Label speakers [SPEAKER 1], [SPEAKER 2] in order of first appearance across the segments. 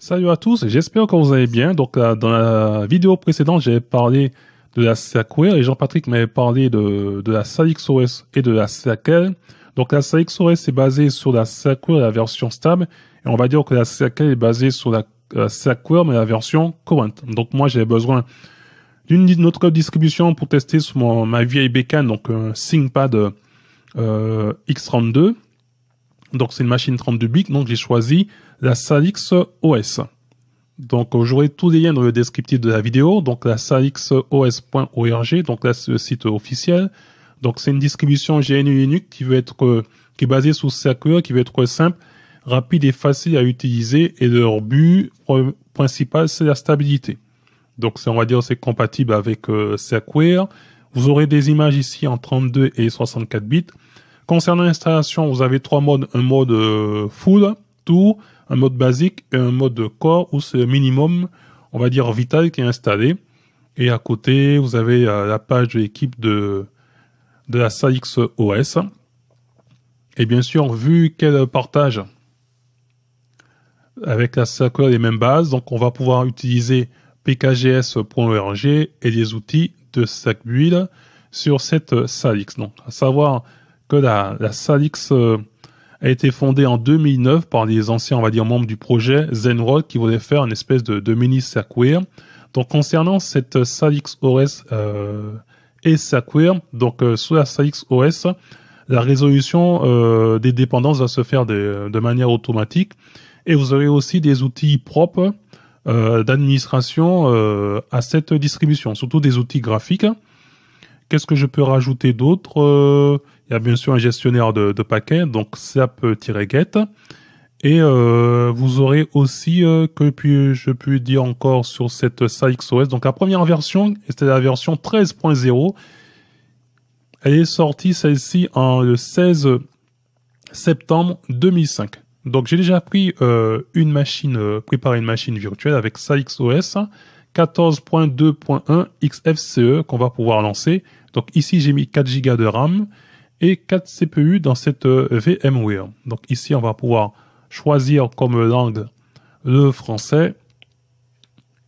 [SPEAKER 1] Salut à tous, j'espère que vous allez bien. Donc euh, dans la vidéo précédente, j'avais parlé de la SACWare et Jean-Patrick m'avait parlé de, de la OS et de la SACL. Donc la SalixOS est basée sur la SACWare, la version stable, et on va dire que la SACL est basée sur la euh, Sakura mais la version current. Donc moi j'avais besoin d'une autre distribution pour tester sur mon, ma vieille bécane, donc un ThinkPad euh, X32. Donc c'est une machine 32 bits, donc j'ai choisi la Salix OS. Donc j'aurai tous les liens dans le descriptif de la vidéo, donc la salixos.org, donc là c'est le site officiel. Donc c'est une distribution GNU Linux qui veut être euh, qui est basée sur Circle, qui veut être simple, rapide et facile à utiliser et leur but principal c'est la stabilité. Donc on va dire c'est compatible avec Slackware. Euh, vous aurez des images ici en 32 et 64 bits. Concernant l'installation, vous avez trois modes, un mode euh, full tout un mode basique et un mode core, où c'est minimum, on va dire, vital qui est installé. Et à côté, vous avez euh, la page de de, de la Salix OS. Et bien sûr, vu qu'elle partage avec la SACLA les mêmes bases, donc on va pouvoir utiliser pkgs.org et les outils de SACBUIL sur cette SALIX. Donc, à savoir que la, la SALIX euh, a été fondée en 2009 par des anciens, on va dire, membres du projet Zenrod qui voulaient faire une espèce de, de mini Saqueer. Donc concernant cette Salix OS euh, et Saqueer, donc euh, sous la Salix OS, la résolution euh, des dépendances va se faire de, de, manière automatique et vous aurez aussi des outils propres euh, d'administration à cette distribution, surtout des outils graphiques. Qu'est-ce que je peux rajouter d'autre il y a bien sûr un gestionnaire de, paquets, donc sap-get. Et euh, vous aurez aussi, euh, que puis, je puis dire encore sur cette SaXOS, donc la première version, c'était la version 13.0. Elle est sortie, celle-ci, en le 16 septembre 2005. Donc j'ai déjà pris euh, une machine, préparé une machine virtuelle avec SaXOS 14.2.1 XFCE qu'on va pouvoir lancer. Donc ici j'ai mis 4 Go de RAM et 4 CPU dans cette euh, VMware. Donc ici, on va pouvoir choisir comme langue le français.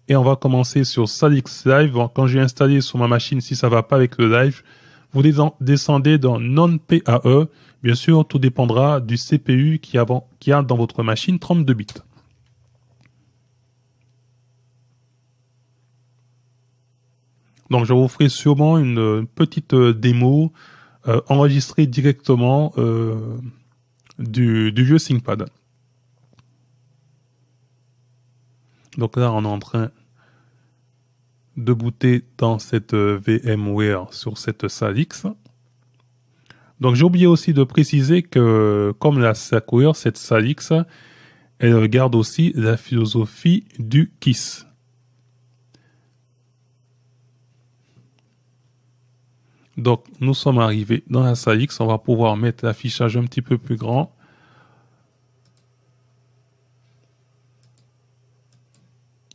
[SPEAKER 1] Et on va commencer sur Salix Live. Quand j'ai installé sur ma machine, si ça va pas avec le live, vous descendez dans Non-PAE. Bien sûr, tout dépendra du CPU qui a dans votre machine 32 bits. Donc je vous ferai sûrement une euh, petite euh, démo euh, enregistré directement euh, du, vieux ThinkPad. Donc là, on est en train de booter dans cette euh, VMware sur cette Salix. Donc j'ai oublié aussi de préciser que comme la Salix, cette Salix, elle garde aussi la philosophie du KISS. Donc, nous sommes arrivés dans la salle On va pouvoir mettre l'affichage un petit peu plus grand.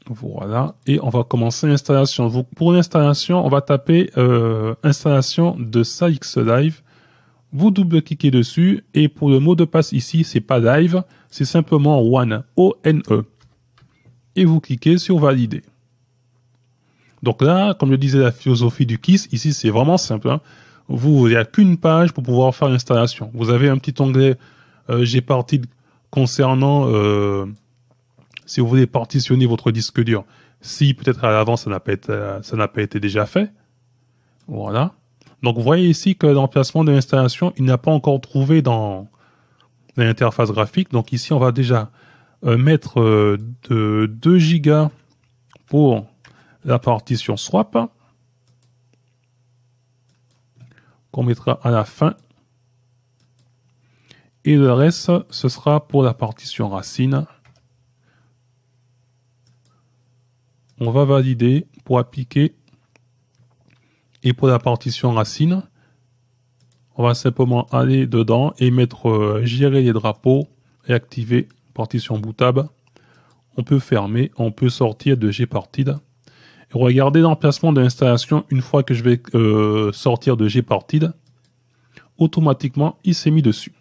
[SPEAKER 1] Voilà. Et on va commencer l'installation. Pour l'installation, on va taper euh, installation de SAX Live. Vous double-cliquez dessus. Et pour le mot de passe ici, c'est pas live, c'est simplement one, O-N-E. Et vous cliquez sur valider. Donc là, comme je disais, la philosophie du KISS, ici, c'est vraiment simple. Hein. Vous, il a qu'une page pour pouvoir faire l'installation. Vous avez un petit onglet euh, J'ai parti concernant, euh, si vous voulez partitionner votre disque dur. Si peut-être à l'avance, ça n'a pas, été, pas été déjà fait. Voilà. Donc vous voyez ici que l'emplacement de l'installation, il n'a pas encore trouvé dans l'interface graphique. Donc ici, on va déjà euh, mettre de 2 gigas pour la partition swap qu'on mettra à la fin. Et le reste, ce sera pour la partition racine. On va valider pour appliquer. Et pour la partition racine, on va simplement aller dedans et mettre euh, gérer les drapeaux et activer partition bootable. On peut fermer, on peut sortir de GParted regarder l'emplacement de l'installation une fois que je vais euh, sortir de Gparted, Automatiquement, il s'est mis dessus.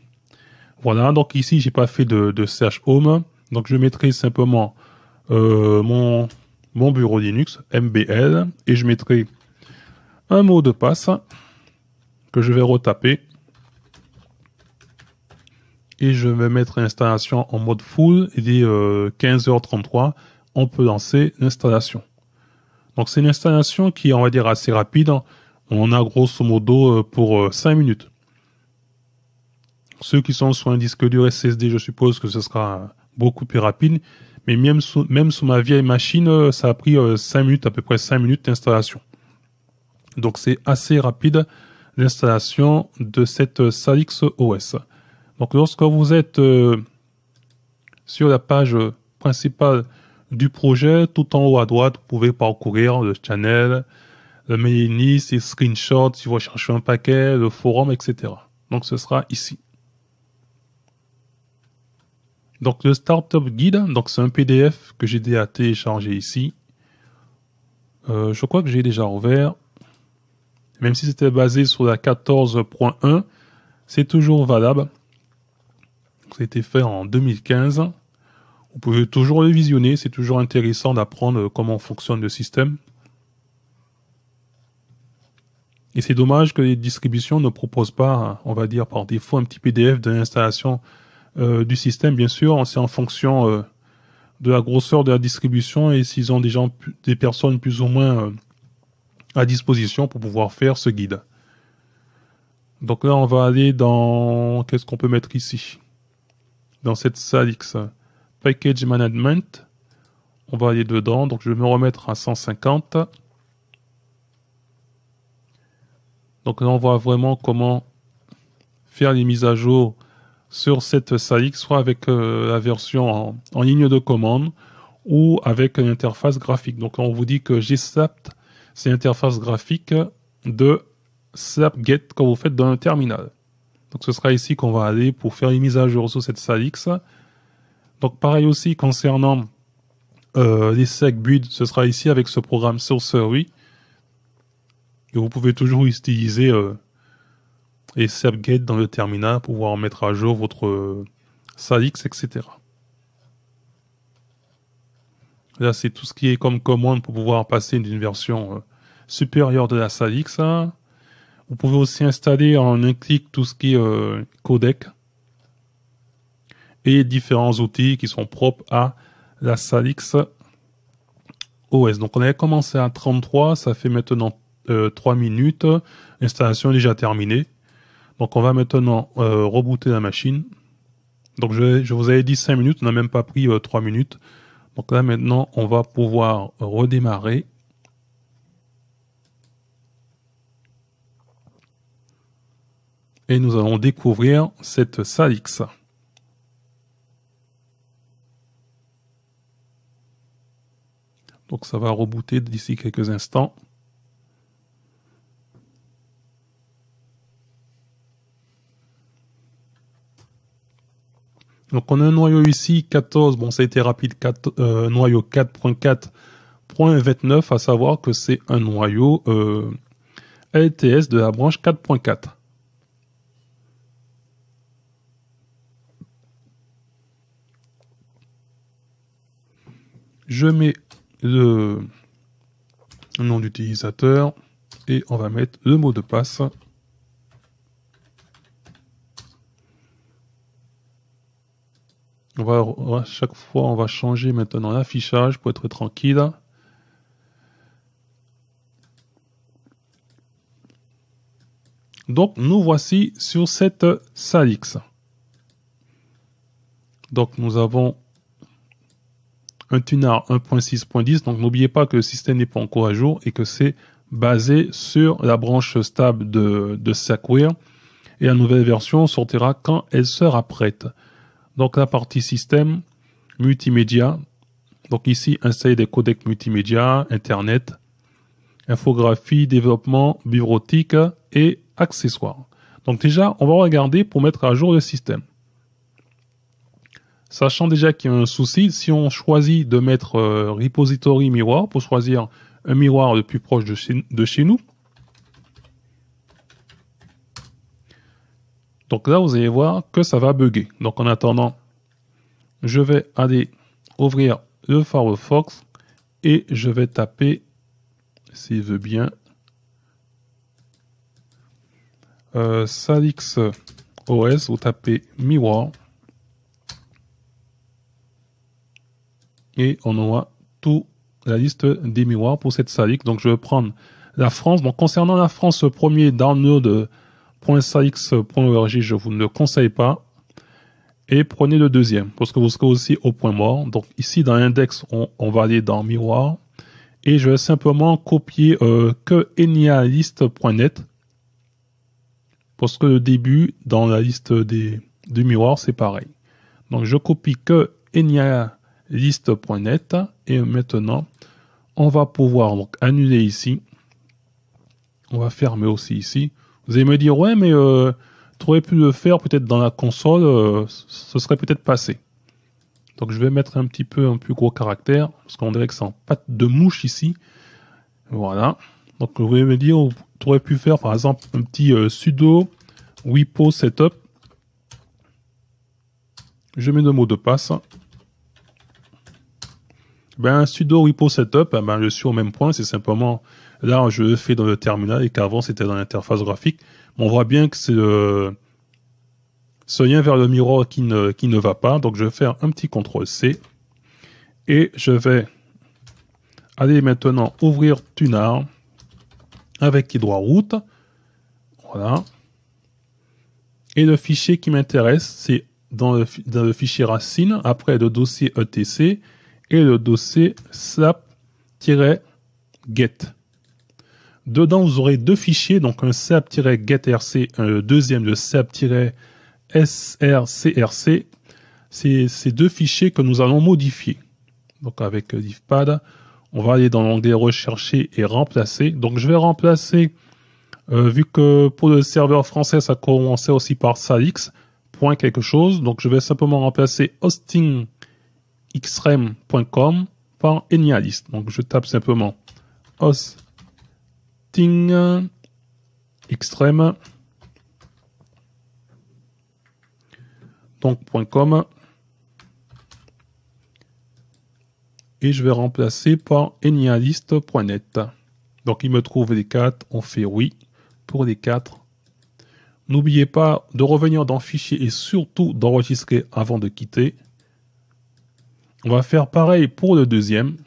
[SPEAKER 1] Voilà, donc ici, j'ai pas fait de, search home. Donc, je mettrai simplement euh, mon, mon bureau Linux, MBL, et je mettrai un mot de passe que je vais retaper. Et je vais mettre l'installation en mode full. Il euh, est 15h33. On peut lancer l'installation. Donc c'est une installation qui est, on va dire, assez rapide. Hein. On a grosso modo euh, pour 5 euh, minutes. Ceux qui sont sur un disque dur SSD, je suppose que ce sera beaucoup plus rapide. Mais même sur ma vieille machine, euh, ça a pris 5 minutes, à peu près 5 minutes d'installation. Donc c'est assez rapide l'installation de cette Salix OS. Donc lorsque vous êtes sur la page principale du projet, tout en haut à droite, vous pouvez parcourir le channel, le mailing list, les screenshots, si vous cherchez un paquet, le forum, etc. Donc ce sera ici. Donc le Startup Guide, donc c'est un PDF que j'ai déjà téléchargé ici. Euh, je crois que j'ai déjà ouvert. Même si c'était basé sur la 14.1, c'est toujours valable. C'était fait en 2015. Vous pouvez toujours les visionner, c'est toujours intéressant d'apprendre comment fonctionne le système. Et c'est dommage que les distributions ne proposent pas, on va dire par défaut, un petit PDF de l'installation euh, du système. Bien sûr, c'est en fonction euh, de la grosseur de la distribution et s'ils ont des, gens, des personnes plus ou moins euh, à disposition pour pouvoir faire ce guide. Donc là, on va aller dans... Qu'est-ce qu'on peut mettre ici Dans cette salle X. Package Management. On va aller dedans. Donc, je vais me remettre à 150. Donc, là, on voit vraiment comment faire les mises à jour sur cette SALIX soit avec euh, la version en, ligne de commande ou avec une interface graphique. Donc, on vous dit que GSAPT, c'est l'interface graphique de get quand vous faites dans un terminal. Donc, ce sera ici qu'on va aller pour faire les mises à jour sur cette salix donc pareil aussi concernant euh, les secs ce sera ici avec ce programme Sorcery. Et vous pouvez toujours utiliser euh, les SEPGate dans le terminal pour pouvoir mettre à jour votre euh, salix etc. Là, c'est tout ce qui est comme commande pour pouvoir passer d'une version euh, supérieure de la salix. Hein. Vous pouvez aussi installer en un clic tout ce qui est codec et différents outils qui sont propres à la Salix OS. Donc on avait commencé à 33, ça fait maintenant 3 euh, minutes, l'installation est déjà terminée. Donc on va maintenant euh, rebooter la machine. Donc je, vous avais dit 5 minutes, on n'a même pas pris 3 euh, minutes. Donc là maintenant on va pouvoir redémarrer. Et nous allons découvrir cette Salix. Donc ça va rebooter d'ici quelques instants. Donc on a un noyau ici 14, bon ça a été rapide, 4, euh, noyau 4.4.29, à savoir que c'est un noyau euh, LTS de la branche 4.4. Je mets le nom d'utilisateur et on va mettre le mot de passe. On à chaque fois, on va changer maintenant l'affichage pour être tranquille. Donc, nous voici sur cette Salix. Donc, nous avons un TUNAR 1.6.10. Donc n'oubliez pas que le système n'est pas encore à jour et que c'est basé sur la branche stable de, de Sackware. Et la nouvelle version sortira quand elle sera prête. Donc la partie système, multimédia. Donc ici, installer des codecs multimédia, Internet, infographie, développement, bureautique et accessoires. Donc déjà, on va regarder pour mettre à jour le système. Sachant déjà qu'il y a un souci, si on choisit de mettre euh, repository miroir pour choisir un miroir le plus proche de chez, de chez nous, donc là vous allez voir que ça va bugger. Donc en attendant, je vais aller ouvrir le Firefox et je vais taper, s'il veut bien, euh, Salix OS, ou taper miroir. et on aura tout la liste des miroirs pour cette salique. Donc je vais prendre la France. Donc concernant la France, le premier download.salix.org, euh, euh, je vous ne le conseille pas. Et prenez le deuxième, parce que vous serez aussi au point mort. Donc ici dans l'index, on, va aller dans miroir. Et je vais simplement copier euh, que enialist.net. Parce que le début dans la liste des, du miroir, c'est pareil. Donc je copie que enialist.net liste.net. Et maintenant, on va pouvoir annuler ici. On va fermer aussi ici. Vous allez me dire, ouais, mais euh, tu aurais pu le faire peut-être dans la console, euh, ce serait peut-être passé. Donc je vais mettre un petit peu un plus gros caractère, parce qu'on dirait que c'est en pâte de mouche ici. Voilà. Donc vous allez me dire, tu aurais pu faire par exemple un petit euh, sudo wipo setup. Je mets le mot de passe. Ben, sudo repo setup, ah ben, je suis au même point, c'est simplement là, je le fais dans le terminal et qu'avant c'était dans l'interface graphique. On voit bien que c'est euh, ce lien vers le miroir qui ne, qui ne va pas. Donc, je vais faire un petit ctrl C et je vais aller maintenant ouvrir Tunar avec qui droit route. Voilà. Et le fichier qui m'intéresse, c'est dans le fichier racine, après le dossier ETC, le dossier sap-get. E Dedans, vous aurez deux fichiers, donc un sap-getrc, e un deuxième, de sap-srcrc. C'est ces deux fichiers que nous allons modifier. Donc avec divpad, euh, on va aller dans l'onglet rechercher et remplacer. Donc je vais remplacer, euh, vu que pour le serveur français, ça commençait aussi par salix, point quelque chose. Donc je vais simplement remplacer hosting extreme.com par Enialist. Donc je tape simplement hosting extreme donc .com et je vais remplacer par enialist.net. Donc il me trouve les quatre, on fait oui pour les quatre. N'oubliez pas de revenir dans Fichier et surtout d'enregistrer avant de quitter. On va faire pareil pour le deuxième.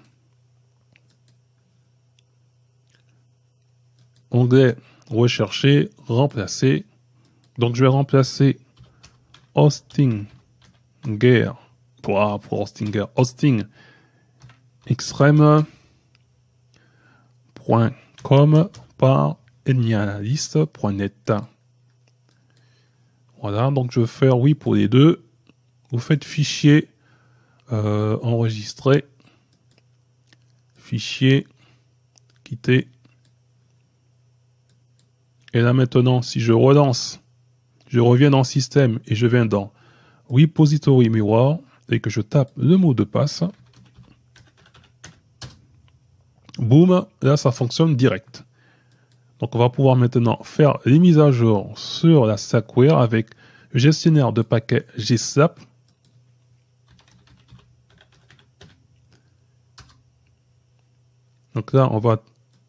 [SPEAKER 1] Onglet rechercher, remplacer. Donc je vais remplacer Hostinger pour, ah, pour Hostinger, hosting extreme.com par net. Voilà, donc je vais faire oui pour les deux. Vous faites fichier euh, enregistrer, fichier, quitter. Et là maintenant, si je relance, je reviens dans système et je viens dans repository mirror et que je tape le mot de passe, boum, là ça fonctionne direct. Donc on va pouvoir maintenant faire les mises à jour sur la Sackware avec gestionnaire de paquets GSAP Donc là, on va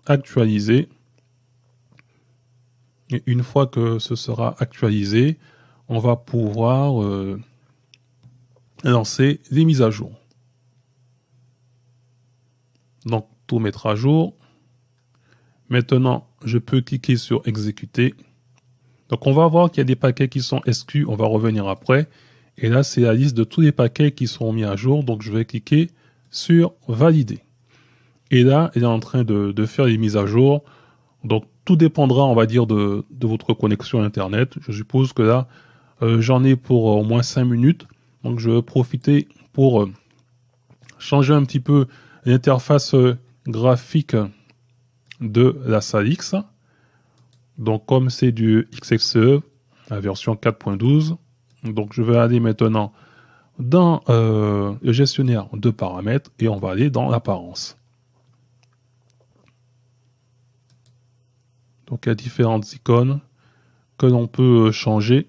[SPEAKER 1] actualiser. Et une fois que ce sera actualisé, on va pouvoir euh, lancer les mises à jour. Donc tout mettre à jour. Maintenant, je peux cliquer sur exécuter. Donc on va voir qu'il y a des paquets qui sont exclus. on va revenir après. Et là, c'est la liste de tous les paquets qui sont mis à jour. Donc je vais cliquer sur valider. Et là, il est en train de, faire les mises à jour. Donc, tout dépendra, on va dire, de, votre connexion Internet. Je suppose que là, euh, j'en ai pour euh, au moins 5 minutes. Donc, je vais profiter pour euh, changer un petit peu l'interface graphique de la salle X. Donc, comme c'est du Xfce, la version 4.12, donc je vais aller maintenant dans le gestionnaire de paramètres et on va aller dans l'apparence. Donc il y a différentes icônes que l'on peut euh, changer.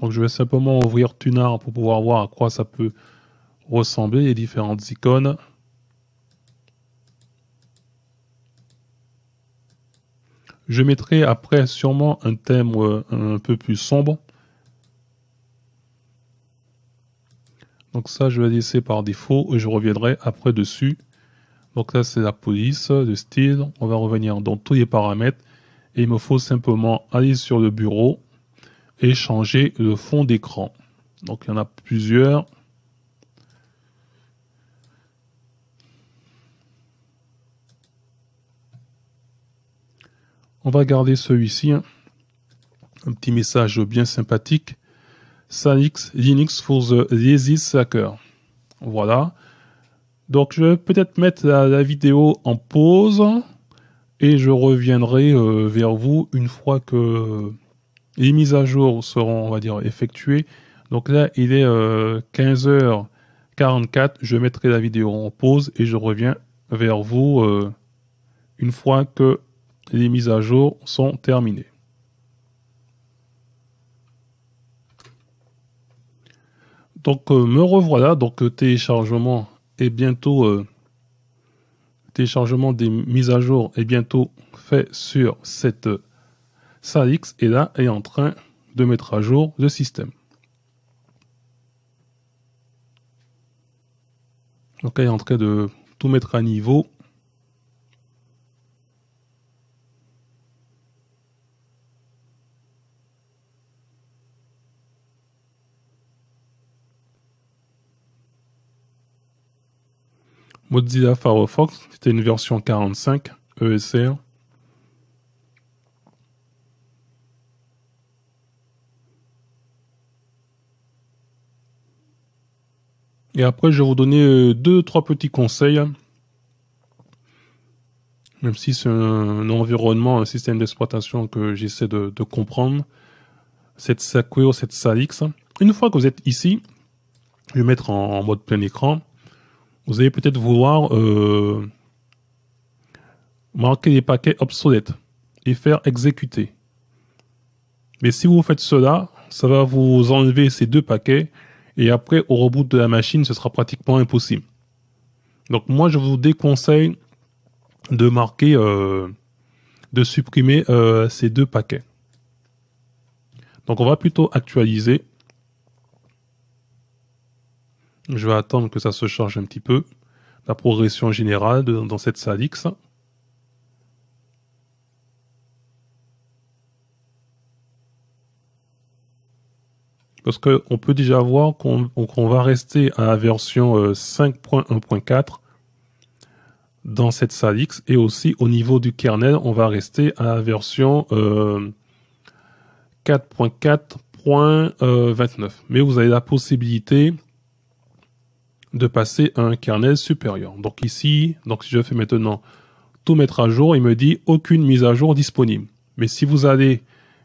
[SPEAKER 1] Donc je vais simplement ouvrir Tunar pour pouvoir voir à quoi ça peut ressembler, les différentes icônes. Je mettrai après sûrement un thème euh, un peu plus sombre. Donc ça, je vais laisser par défaut et je reviendrai après dessus. Donc là, c'est la police, le euh, style. On va revenir dans tous les paramètres. Et il me faut simplement aller sur le bureau et changer le fond d'écran. Donc il y en a plusieurs. On va garder celui-ci. Hein. Un petit message bien sympathique. Salix Linux for the Lazy Slacker. Voilà. Donc je vais peut-être mettre la, vidéo en pause et je reviendrai euh, vers vous une fois que les mises à jour seront, on va dire, effectuées. Donc là, il est 15h44. Euh, je mettrai la vidéo en pause et je reviens vers vous euh, une fois que les mises à jour sont terminées. Donc me revoilà, donc téléchargement et bientôt le euh, téléchargement des mises à jour est bientôt fait sur cette euh, et là est en train de mettre à jour le système. Donc elle est en train de tout mettre à niveau Mozilla Firefox, c'était une version 45 ESR. Et après, je vais vous donner euh, deux, trois petits conseils. Même si c'est un environnement, un système d'exploitation que j'essaie de, comprendre. Cette Saqueo, cette Salix. Une fois que vous êtes ici, je vais mettre en mode plein écran vous allez peut-être vouloir euh, marquer les paquets obsolètes et faire exécuter. Mais si vous faites cela, ça va vous enlever ces deux paquets et après au reboot de la machine, ce sera pratiquement impossible. Donc moi, je vous déconseille de marquer, euh, de supprimer euh, ces deux paquets. Donc on va plutôt actualiser je vais attendre que ça se charge un petit peu. La progression générale dans cette X. Parce qu'on peut déjà voir qu'on va rester à la version 5.1.4 euh, dans cette X, Et aussi au niveau du kernel, on va rester à la version 4.4.29. Euh, euh, Mais vous avez la possibilité de passer un kernel supérieur. Donc ici, donc si je fais maintenant tout mettre à jour, il me dit aucune mise à jour disponible. Mais si vous allez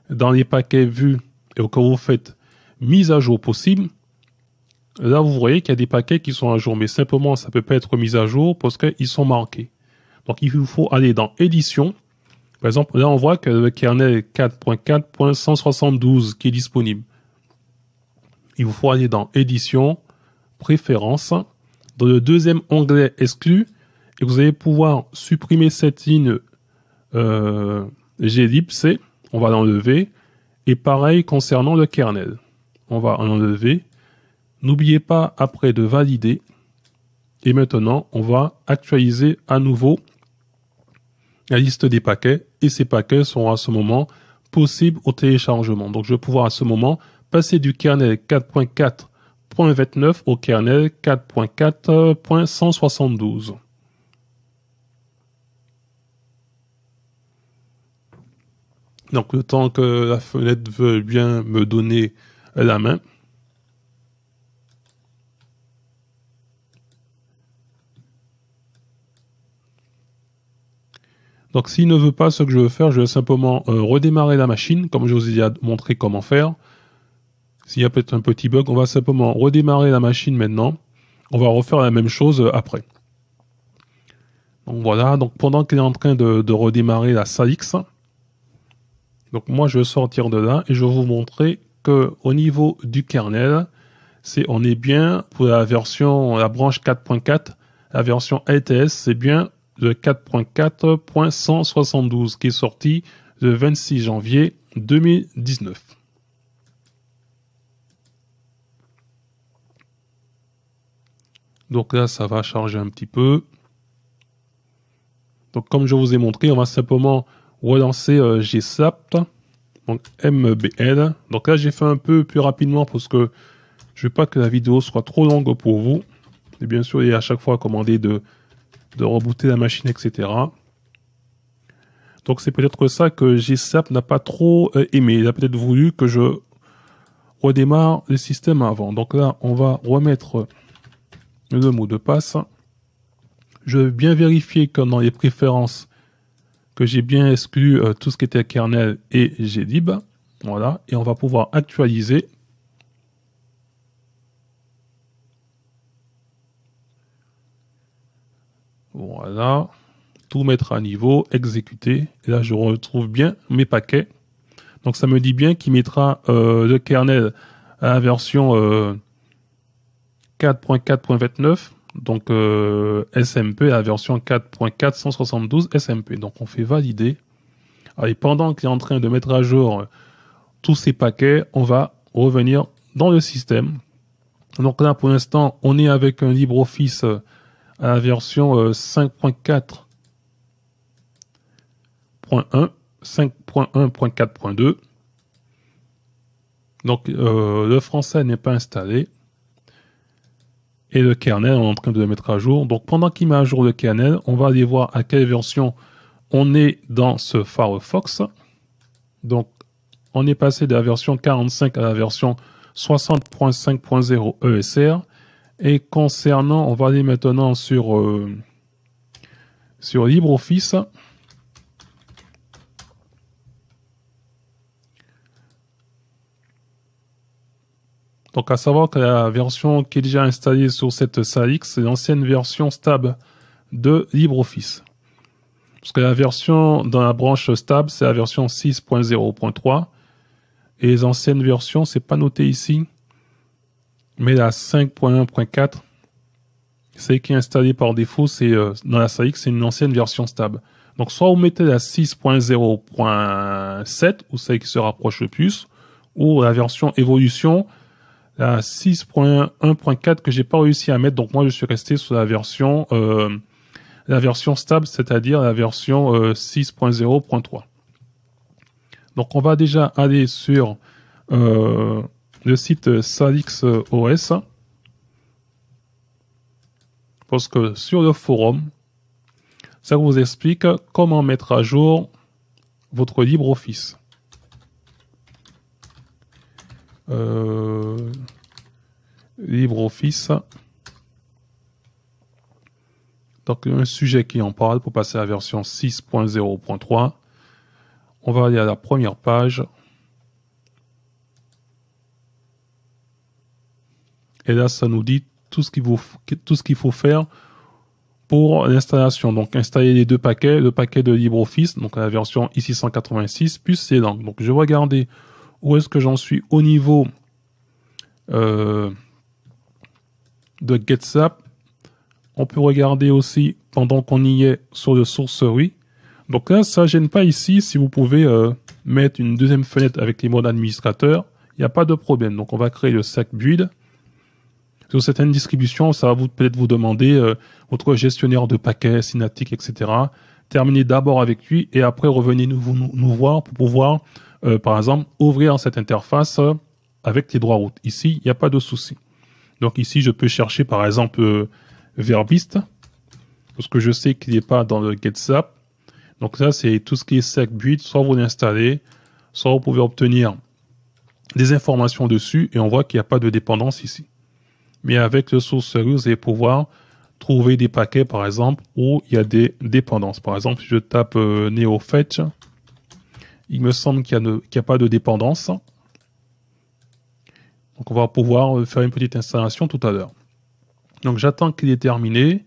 [SPEAKER 1] dans les paquets vus et que vous faites mise à jour possible, là vous voyez qu'il y a des paquets qui sont à jour, mais simplement ça ne peut pas être mise à jour parce qu'ils sont marqués. Donc il vous faut aller dans édition. Par exemple, là on voit que le kernel 4.4.172 qui est disponible. Il vous faut aller dans édition, préférences dans le deuxième onglet exclu et vous allez pouvoir supprimer cette ligne euh, c'est on va l'enlever et pareil concernant le kernel, on va enlever N'oubliez pas après de valider et maintenant on va actualiser à nouveau la liste des paquets et ces paquets sont à ce moment possibles au téléchargement. Donc je vais pouvoir à ce moment passer du kernel 4.4 1.29 au kernel 4.4.172. Donc le temps que la fenêtre veut bien me donner la main. Donc s'il ne veut pas ce que je veux faire, je vais simplement euh, redémarrer la machine, comme je vous ai montré comment faire. S'il y a peut-être un petit bug, on va simplement redémarrer la machine maintenant. On va refaire la même chose euh, après. Donc voilà, donc pendant qu'il est en train de, redémarrer la SAX, donc moi je vais sortir de là et je vais vous montrer que au niveau du kernel, c'est on est bien pour la version, la branche 4.4, la version LTS, c'est bien le 4.4.172 qui est sorti le 26 janvier 2019. Donc là, ça va charger un petit peu. Donc comme je vous ai montré, on va simplement relancer euh, GSAP. donc MBL. Donc là, j'ai fait un peu plus rapidement parce que je veux pas que la vidéo soit trop longue pour vous. Et bien sûr, il a à chaque fois commandé de, de rebooter la machine, etc. Donc c'est peut-être ça que GSAP n'a pas trop euh, aimé. Il a peut-être voulu que je redémarre le système avant. Donc là, on va remettre le mot de passe. Je veux bien vérifier que dans les préférences, que j'ai bien exclu euh, tout ce qui était kernel et gdib. Voilà, et on va pouvoir actualiser. Voilà, tout mettre à niveau, exécuter. Et là, je retrouve bien mes paquets. Donc ça me dit bien qu'il mettra euh, le kernel à la version euh, 4.4.29, donc euh, SMP, la version 4.4.172 SMP. Donc on fait valider. Et pendant qu'il est en train de mettre à jour euh, tous ces paquets, on va revenir dans le système. Donc là, pour l'instant, on est avec un LibreOffice euh, à la version 5.4.1, euh, 5.1.4.2. Donc le français n'est pas installé et le kernel, on est en train de le mettre à jour. Donc pendant qu'il met à jour le kernel, on va aller voir à quelle version on est dans ce Firefox. Donc on est passé de la version 45 à la version 60.5.0 ESR. Et concernant, on va aller maintenant sur, euh, sur LibreOffice. Donc à savoir que la version qui est déjà installée sur cette SAX, c'est l'ancienne version stable de LibreOffice. Parce que la version dans la branche stable, c'est la version 6.0.3. Et les anciennes versions, c'est pas noté ici. Mais la 5.1.4, celle qui est installée par défaut, c'est euh, dans la SAX, c'est une ancienne version stable. Donc soit vous mettez la 6.0.7, ou celle qui se rapproche le plus, ou la version évolution, la 6.1.4 que j'ai pas réussi à mettre. Donc moi, je suis resté sur la version euh, la version stable, c'est-à-dire la version 6.0.3. Euh, Donc on va déjà aller sur euh, le site OS Parce que sur le forum, ça vous explique comment mettre à jour votre LibreOffice. Euh, LibreOffice. Donc un sujet qui en parle pour passer à la version 6.0.3. On va aller à la première page. Et là, ça nous dit tout ce qu'il faut, faut, faire pour l'installation. Donc installer les deux paquets, le paquet de LibreOffice, donc la version i686, plus ses langues. Donc je vais regarder où est-ce que j'en suis au niveau euh, de GetSap. On peut regarder aussi pendant qu'on y est sur le sourcery. Donc là, ça gêne pas ici. Si vous pouvez euh, mettre une deuxième fenêtre avec les mots d'administrateur, il n'y a pas de problème. Donc on va créer le sac build. Sur certaines distributions, ça va vous peut-être vous demander euh, votre gestionnaire de paquets, Synaptic, etc. Terminez d'abord avec lui et après revenez nous, nous voir pour pouvoir euh, par exemple, ouvrir cette interface euh, avec tes droits routes. Ici, il n'y a pas de souci. Donc ici, je peux chercher par exemple euh, Verbist, parce que je sais qu'il n'est pas dans le GetSap. Donc ça, c'est tout ce qui est sec, but, Soit vous l'installez, soit vous pouvez obtenir des informations dessus et on voit qu'il n'y a pas de dépendance ici. Mais avec le source, vous allez pouvoir trouver des paquets, par exemple, où il y a des dépendances. Par exemple, si je tape NeoFetch, il me semble qu'il n'y a, pas de dépendance. Donc on va pouvoir euh, faire une petite installation tout à l'heure. Donc j'attends qu'il est terminé.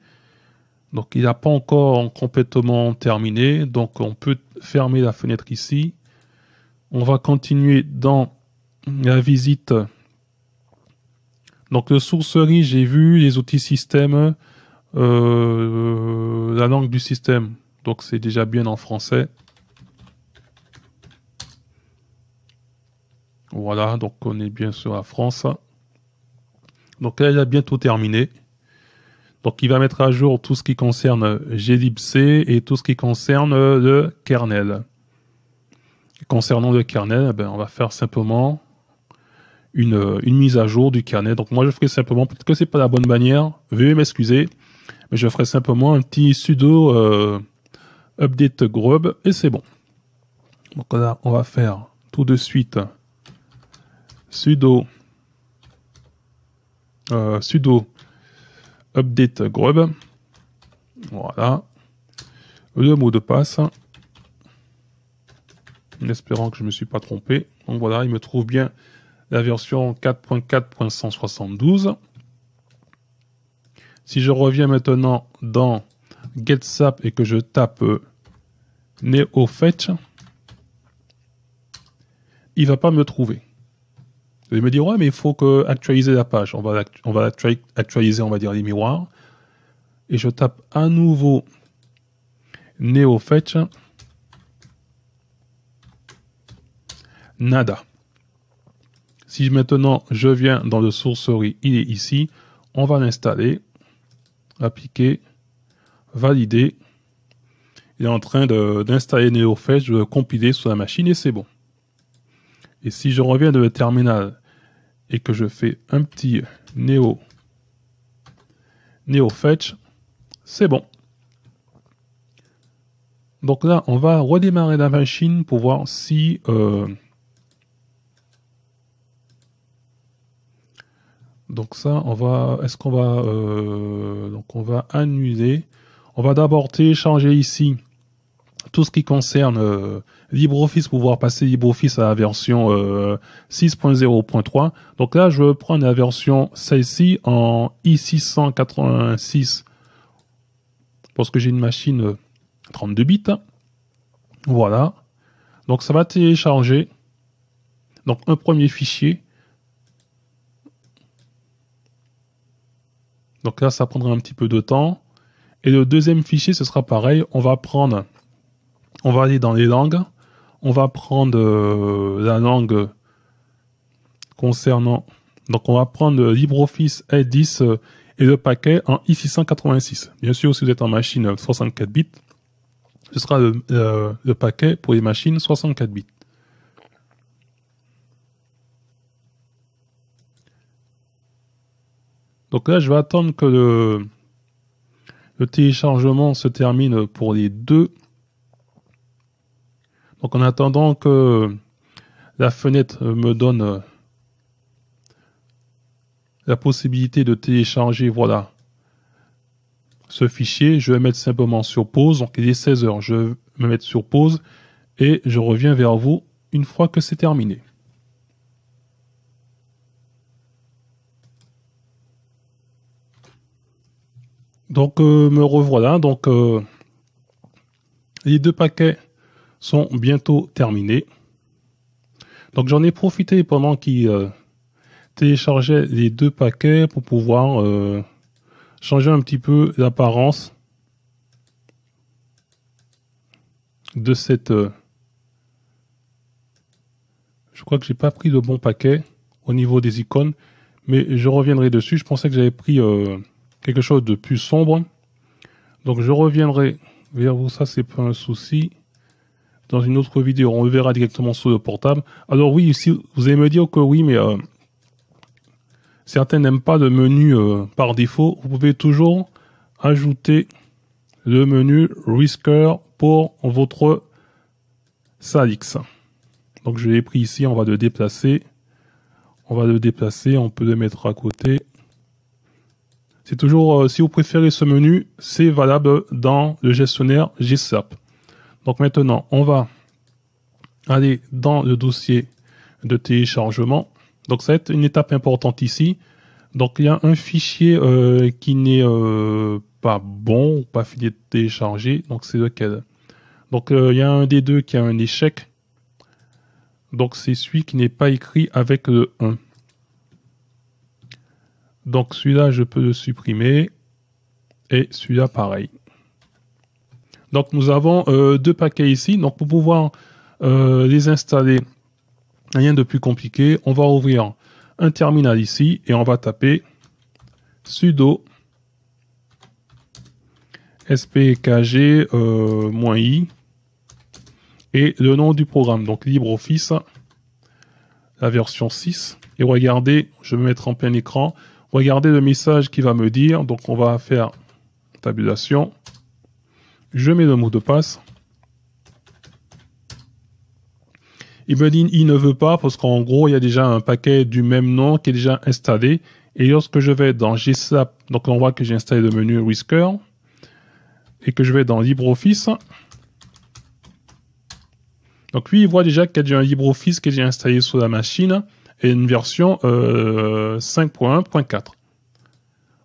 [SPEAKER 1] Donc il n'a pas encore complètement terminé. Donc on peut fermer la fenêtre ici. On va continuer dans la visite. Donc le sourcerie, j'ai vu les outils système, euh, la langue du système. Donc c'est déjà bien en français. Voilà, donc on est bien sur la France. Donc là, il a bientôt terminé. Donc il va mettre à jour tout ce qui concerne glibc et tout ce qui concerne le kernel. Concernant le kernel, eh ben, on va faire simplement une, mise à jour du kernel. Donc moi je ferai simplement, peut-être que n'est pas la bonne manière, veuillez m'excuser, mais je ferai simplement un petit sudo euh, update grub et c'est bon. Donc là on va faire tout de suite sudo euh, sudo update grub. Voilà. Le mot de passe. En espérant que je ne me suis pas trompé. Donc voilà, il me trouve bien la version 4.4.172. Si je reviens maintenant dans GetSap et que je tape NeoFetch, il va pas me trouver. Il me dire ouais, mais il faut que actualiser la page. On va, on va actualiser, on va dire, les miroirs. Et je tape à nouveau NeoFetch. Nada. Si maintenant je viens dans le sourcerie, il est ici. On va l'installer, appliquer, valider. Il est en train d'installer NeoFetch, de le compiler sur la machine et c'est bon. Et si je reviens de le terminal et que je fais un petit neo, neo fetch, c'est bon. Donc là, on va redémarrer la machine pour voir si euh, Donc ça, on va, est-ce qu'on va, euh, donc on va annuler. On va d'abord télécharger ici tout ce qui concerne euh, LibreOffice, pouvoir passer LibreOffice à la version 6.0.3. Euh, donc là, je prends la version celle-ci en i686 parce que j'ai une machine 32 euh, bits. Voilà. Donc ça va télécharger donc un premier fichier. Donc là, ça prendra un petit peu de temps. Et le deuxième fichier, ce sera pareil. On va prendre on va aller dans les langues. On va prendre euh, la langue concernant. Donc, on va prendre LibreOffice L10 euh, et le paquet en i686. Bien sûr, si vous êtes en machine 64 bits, ce sera le, paquet pour les machines 64 bits. Donc là, je vais attendre que le téléchargement se termine pour les deux donc en attendant que la fenêtre me donne euh, la possibilité de télécharger, voilà, ce fichier, je vais mettre simplement sur pause. Donc il est 16 heures, je vais me mettre sur pause et je reviens vers vous une fois que c'est terminé. Donc euh, me revoilà. Donc euh, les deux paquets sont bientôt terminés Donc j'en ai profité pendant qu'il euh, téléchargeait les deux paquets pour pouvoir euh, changer un petit peu l'apparence de cette... Euh, je crois que j'ai pas pris de bon paquet au niveau des icônes, mais je reviendrai dessus. Je pensais que j'avais pris quelque chose de plus sombre. Donc je reviendrai vers vous, ça c'est pas un souci dans une autre vidéo. On le verra directement sur le portable. Alors oui, ici, vous allez me dire que oui, mais euh, certains n'aiment pas le menu euh, par défaut, vous pouvez toujours ajouter le menu Risker pour votre Salix. Donc je l'ai pris ici, on va le déplacer. On va le déplacer, on peut le mettre à côté. C'est toujours, euh, si vous préférez ce menu, c'est valable dans le gestionnaire GSAP. Donc maintenant, on va aller dans le dossier de téléchargement. Donc ça va être une étape importante ici. Donc il y a un fichier euh, qui n'est euh, pas bon, pas fini de télécharger. Donc c'est lequel Donc euh, il y a un des deux qui a un échec. Donc c'est celui qui n'est pas écrit avec le 1. Donc celui-là, je peux le supprimer. Et celui-là, pareil. Donc nous avons euh, deux paquets ici. Donc pour pouvoir euh, les installer, rien de plus compliqué, on va ouvrir un terminal ici et on va taper sudo spkg-i euh, et le nom du programme, donc LibreOffice, la version 6. Et regardez, je vais me mettre en plein écran, regardez le message qui va me dire, donc on va faire tabulation, je mets le mot de passe. dit il ne veut pas parce qu'en gros, il y a déjà un paquet du même nom qui est déjà installé. Et lorsque je vais dans GSAP, donc on voit que j'ai installé le menu Whisker, et que je vais dans LibreOffice, donc lui, il voit déjà qu'il y a déjà un LibreOffice que j'ai installé sur la machine, et une version 5.1.4. Euh,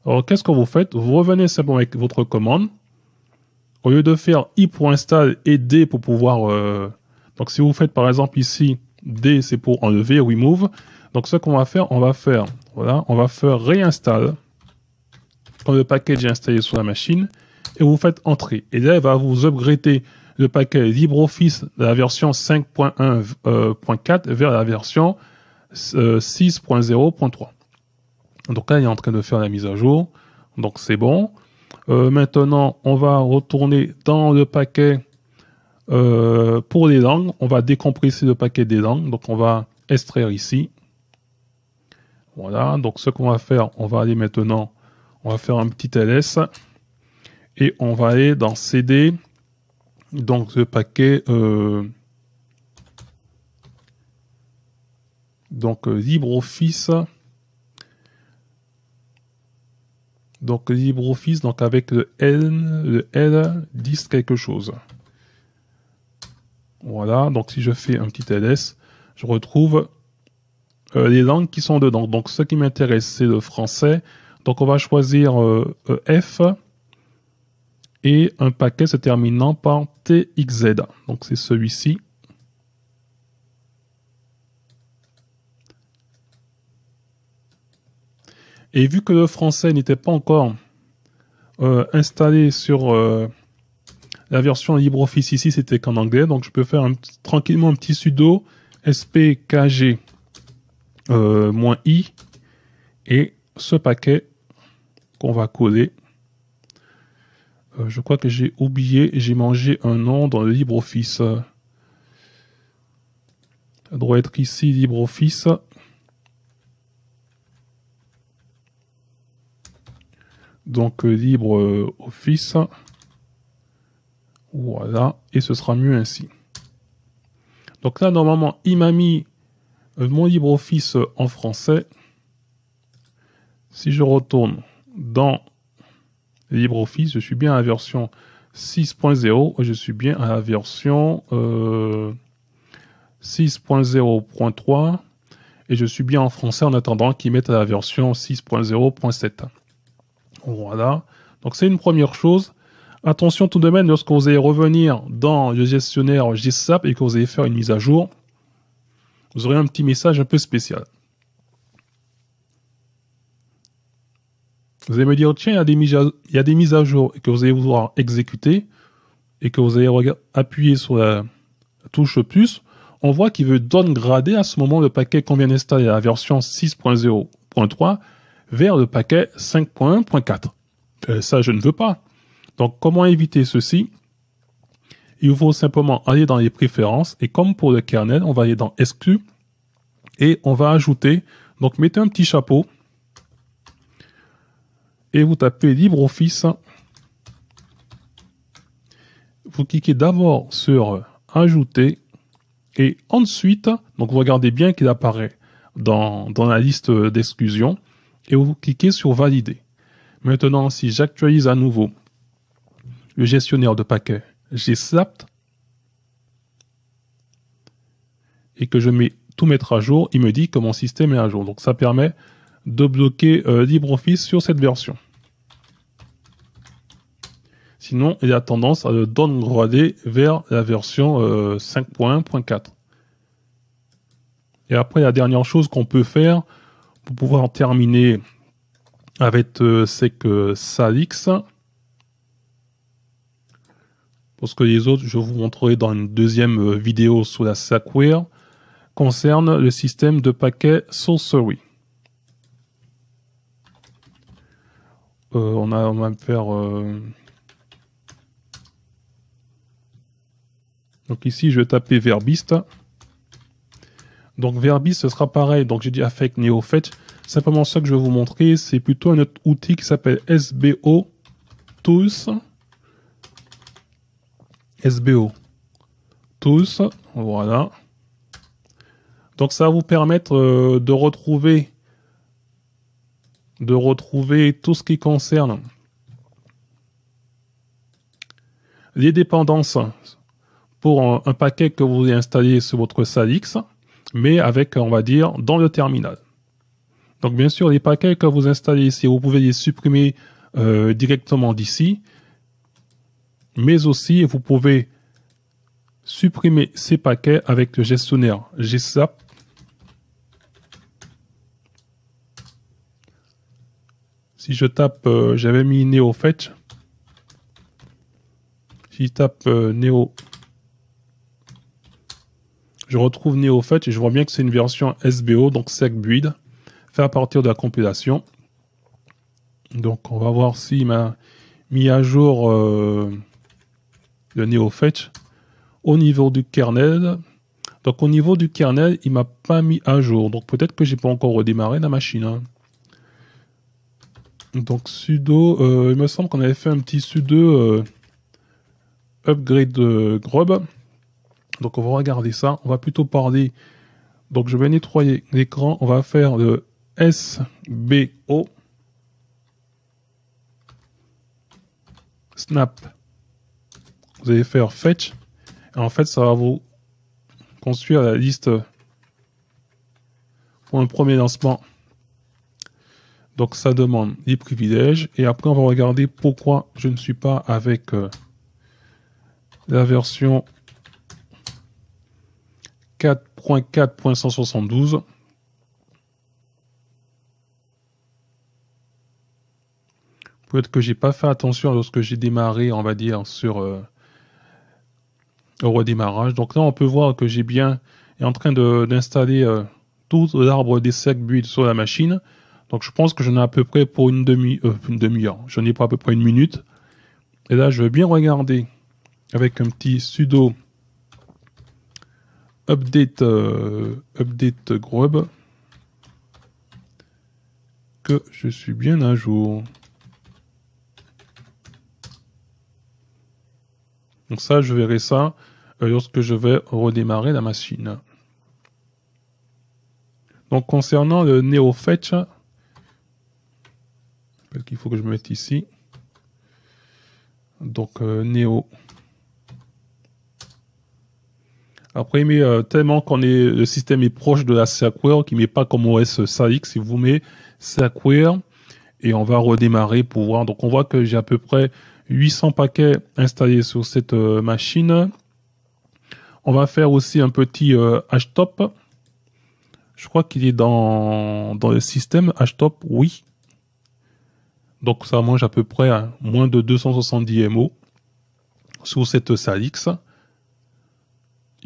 [SPEAKER 1] Alors qu'est-ce que vous faites Vous revenez simplement avec votre commande, au lieu de faire i pour install et d pour pouvoir... Euh, donc si vous faites par exemple ici, d c'est pour enlever, remove. Donc ce qu'on va faire, on va faire, voilà, on va faire réinstall le package est installé sur la machine et vous faites entrer. Et là, il va vous upgrader le paquet LibreOffice de la version 5.1.4 euh, vers la version 6.0.3. Euh, donc là, il est en train de faire la mise à jour. Donc c'est bon. Euh, maintenant, on va retourner dans le paquet euh, pour les langues. On va décompresser le paquet des langues. Donc, on va extraire ici. Voilà. Donc, ce qu'on va faire, on va aller maintenant, on va faire un petit ls et on va aller dans cd. Donc, le paquet. Euh, donc, LibreOffice Donc LibreOffice, donc avec le N, le L, 10 quelque chose. Voilà, donc si je fais un petit ls, je retrouve euh, les langues qui sont dedans. Donc ce qui m'intéresse, c'est le français. Donc on va choisir euh, F et un paquet se terminant par TXZ. Donc c'est celui-ci. Et vu que le français n'était pas encore euh, installé sur euh, la version LibreOffice ici, c'était qu'en anglais, donc je peux faire tranquillement un petit sudo spkg euh, i et ce paquet qu'on va coller. je crois que j'ai oublié, j'ai mangé un nom dans le LibreOffice. Ça doit être ici LibreOffice. donc euh, LibreOffice, euh, voilà et ce sera mieux ainsi donc là normalement il m'a mis euh, mon LibreOffice en français si je retourne dans LibreOffice, je suis bien à la version 6.0 je suis bien à la version 6.0.3 et je suis bien en français en attendant qu'ils mette à la version 6.0.7. Voilà. Donc c'est une première chose. Attention tout de même lorsque vous allez revenir dans le gestionnaire GSAP et que vous allez faire une mise à jour, vous aurez un petit message un peu spécial. Vous allez me dire, tiens, il y, a des mises à, jour que vous allez vouloir exécuter et que vous allez appuyer sur la touche plus, on voit qu'il veut downgrader à ce moment le paquet qu'on vient d'installer, la version 6.0.3 vers le paquet 5.1.4. Euh, ça, je ne veux pas. Donc, comment éviter ceci Il faut simplement aller dans les préférences et comme pour le kernel, on va aller dans exclu et on va ajouter. Donc, mettez un petit chapeau et vous tapez LibreOffice. Vous cliquez d'abord sur Ajouter et ensuite, donc vous regardez bien qu'il apparaît dans, dans la liste d'exclusion et vous cliquez sur Valider. Maintenant, si j'actualise à nouveau le gestionnaire de paquets j'ai Slapped. et que je mets tout mettre à jour, il me dit que mon système est à jour. Donc ça permet de bloquer euh, LibreOffice sur cette version. Sinon, il a tendance à le downgrader vers la version 5.1.4. Euh, et après, la dernière chose qu'on peut faire, pour pouvoir terminer avec euh, que euh, Salix. Parce que les autres, je vous montrerai dans une deuxième euh, vidéo sur la SACWARE, concerne le système de paquets Sorcery. Euh, on, a, on va faire... Donc ici, je vais taper Verbist donc verbi ce sera pareil. Donc j'ai dit Affect NeoFetch. Simplement ce que je vais vous montrer, c'est plutôt un autre outil qui s'appelle SBO Tools. SBO Tools, voilà. Donc ça va vous permettre euh, de retrouver de retrouver tout ce qui concerne les dépendances pour un, paquet que vous voulez sur votre SALIX mais avec, on va dire, dans le terminal. Donc bien sûr, les paquets que vous installez ici, vous pouvez les supprimer euh, directement d'ici, mais aussi vous pouvez supprimer ces paquets avec le gestionnaire GSAP. Si je tape, euh, j'avais mis NeoFetch. Si je tape euh, Neo je retrouve NeoFetch et je vois bien que c'est une version SBO, donc sec build, fait à partir de la compilation. Donc on va voir s'il m'a mis à jour euh, le NeoFetch au niveau du kernel. Donc au niveau du kernel, il m'a pas mis à jour. Donc peut-être que j'ai pas encore redémarré la machine. Hein. Donc sudo, euh, il me semble qu'on avait fait un petit sudo euh, upgrade grub. Donc on va regarder ça. On va plutôt parler. Donc je vais nettoyer l'écran. On va faire le SBO. Snap. Vous allez faire fetch. Et en fait, ça va vous construire la liste pour le premier lancement. Donc ça demande des privilèges. Et après, on va regarder pourquoi je ne suis pas avec euh, la version douze. Peut-être que j'ai pas fait attention lorsque j'ai démarré, on va dire, sur euh, au redémarrage. Donc là, on peut voir que j'ai bien est en train d'installer euh, tout l'arbre des secs build sur la machine. Donc je pense que j'en ai à peu près pour une demi euh, une demi-heure. J'en ai pour à peu près une minute. Et là, je vais bien regarder avec un petit sudo update, euh, update Grub que je suis bien à jour. Donc ça, je verrai ça euh, lorsque je vais redémarrer la machine. Donc concernant le Fetch, qu'il faut que je mette ici. Donc euh, Neo après, il euh, tellement qu'on est, le système est proche de la SACWare, qui met pas comme OS Salix. Il vous met Sequoia et on va redémarrer pour voir. Donc, on voit que j'ai à peu près 800 paquets installés sur cette euh, machine. On va faire aussi un petit euh, htop. Je crois qu'il est dans, dans le système htop, oui. Donc ça mange à peu près hein, moins de 270 MO sur cette Salix.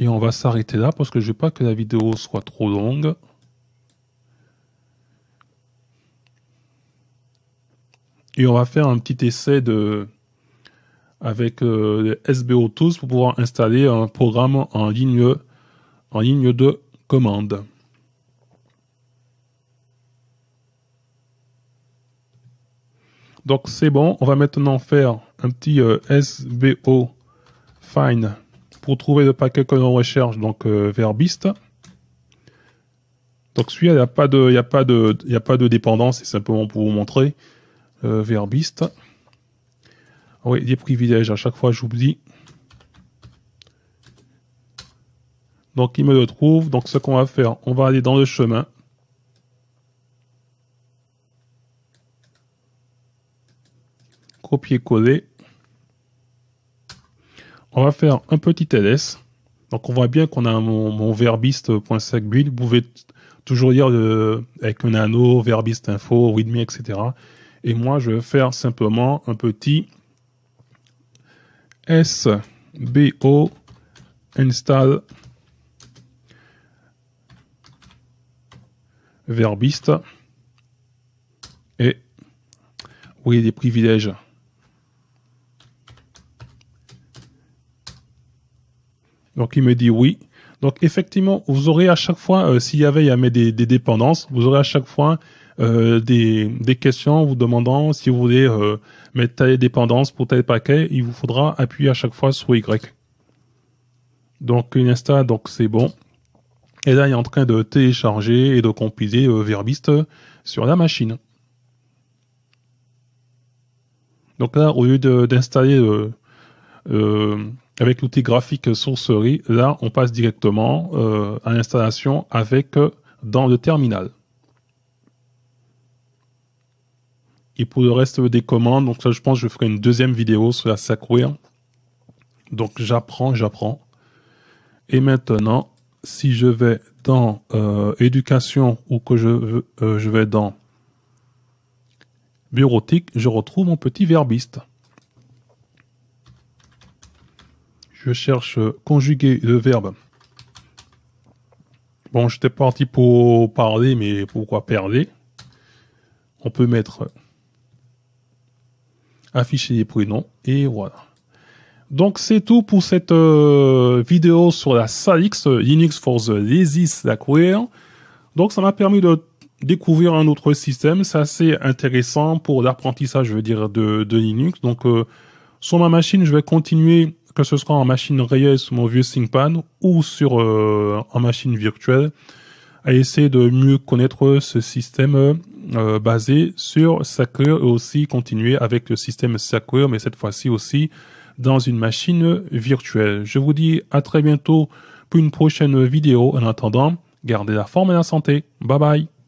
[SPEAKER 1] Et on va s'arrêter là parce que je veux pas que la vidéo soit trop longue. Et on va faire un petit essai de avec euh, SBO Tools pour pouvoir installer un programme en ligne, en ligne de commande. Donc c'est bon, on va maintenant faire un petit euh, SBO Fine pour trouver le paquet que l'on recherche, donc euh, verbiste. Donc celui-là, il n'y a, pas de, a, a pas de dépendance, c'est simplement pour vous montrer. Euh, verbiste. Ah oui, des privilèges, à chaque fois j'oublie. Donc il me le trouve. Donc ce qu'on va faire, on va aller dans le chemin. Copier-coller on va faire un petit LS. Donc on voit bien qu'on a mon, verbiste.5 build. Vous pouvez toujours dire euh, avec un anneau, verbiste info, readme, etc. Et moi, je vais faire simplement un petit SBO install verbiste. Et oui, des privilèges. Donc il me dit oui. Donc effectivement, vous aurez à chaque fois, euh, s'il y avait, des, dépendances, vous aurez à chaque fois euh, des, questions vous demandant si vous voulez euh, mettre telle dépendance pour tel paquet, il vous faudra appuyer à chaque fois sur Y. Donc une insta, donc c'est bon. Et là, il est en train de télécharger et de compiler Verbist sur la machine. Donc là, au lieu d'installer avec l'outil graphique sourcerie, là, on passe directement euh, à l'installation avec euh, dans le terminal. Et pour le reste des commandes, donc ça, je pense, que je ferai une deuxième vidéo sur la sacrouille. Donc j'apprends, j'apprends. Et maintenant, si je vais dans euh, éducation ou que je, je vais dans bureautique, je retrouve mon petit verbiste. Je cherche euh, conjuguer le verbe. Bon, j'étais parti pour parler, mais pourquoi parler On peut mettre euh, afficher les prénoms et voilà. Donc c'est tout pour cette euh, vidéo sur la Salix, Linux for the Lazy Slackware. Donc ça m'a permis de découvrir un autre système, c'est assez intéressant pour l'apprentissage, je veux dire, de, Linux. Donc sur ma machine, je vais continuer que ce soit en machine réelle sur mon vieux ThinkPad ou sur euh, en machine virtuelle, à essayer de mieux connaître ce système euh, basé sur Sakura et aussi continuer avec le système Sakura, mais cette fois-ci aussi dans une machine virtuelle. Je vous dis à très bientôt pour une prochaine vidéo. En attendant, gardez la forme et la santé. Bye bye.